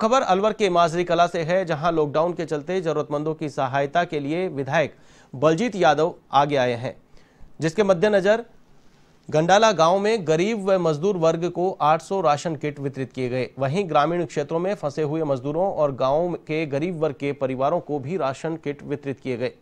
खबर अलवर के माजरी कला से है जहां लॉकडाउन के चलते जरूरतमंदों की सहायता के लिए विधायक बलजीत यादव आगे आए हैं जिसके मद्देनजर गंडाला गांव में गरीब व मजदूर वर्ग को 800 राशन किट वितरित किए गए वहीं ग्रामीण क्षेत्रों में फंसे हुए मजदूरों और गांव के गरीब वर्ग के परिवारों को भी राशन किट वितरित किए गए